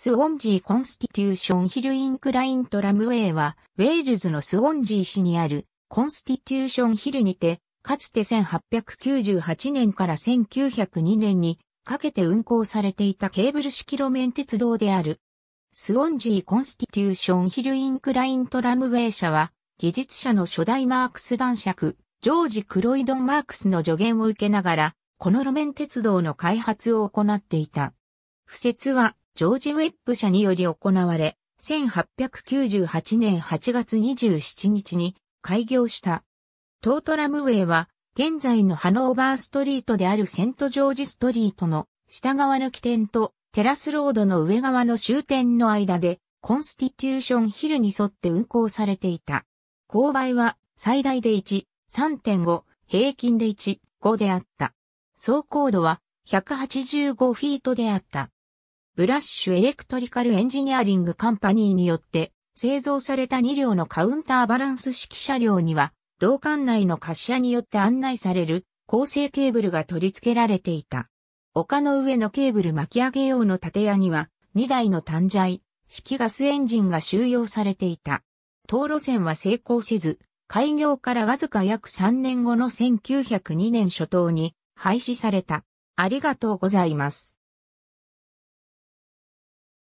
スウォンジー・コンスティテューション・ヒル・インクライント・ラムウェイは、ウェールズのスウォンジー市にある、コンスティテューション・ヒルにて、かつて1898年から1902年にかけて運行されていたケーブル式路面鉄道である。スウォンジー・コンスティテューション・ヒル・インクライント・ラムウェイ社は、技術者の初代マークス男爵、ジョージ・クロイドン・マークスの助言を受けながら、この路面鉄道の開発を行っていた。不説は、ジョージ・ウェップ社により行われ、1898年8月27日に開業した。トートラムウェイは、現在のハノーバーストリートであるセントジョージストリートの下側の起点とテラスロードの上側の終点の間で、コンスティテューションヒルに沿って運行されていた。勾配は最大で1、3.5、平均で1、5であった。走行度は185フィートであった。ブラッシュエレクトリカルエンジニアリングカンパニーによって製造された2両のカウンターバランス式車両には、同館内の滑車によって案内される構成ケーブルが取り付けられていた。丘の上のケーブル巻き上げ用の建屋には、2台の単材、式ガスエンジンが収容されていた。当路線は成功せず、開業からわずか約3年後の1902年初頭に廃止された。ありがとうございます。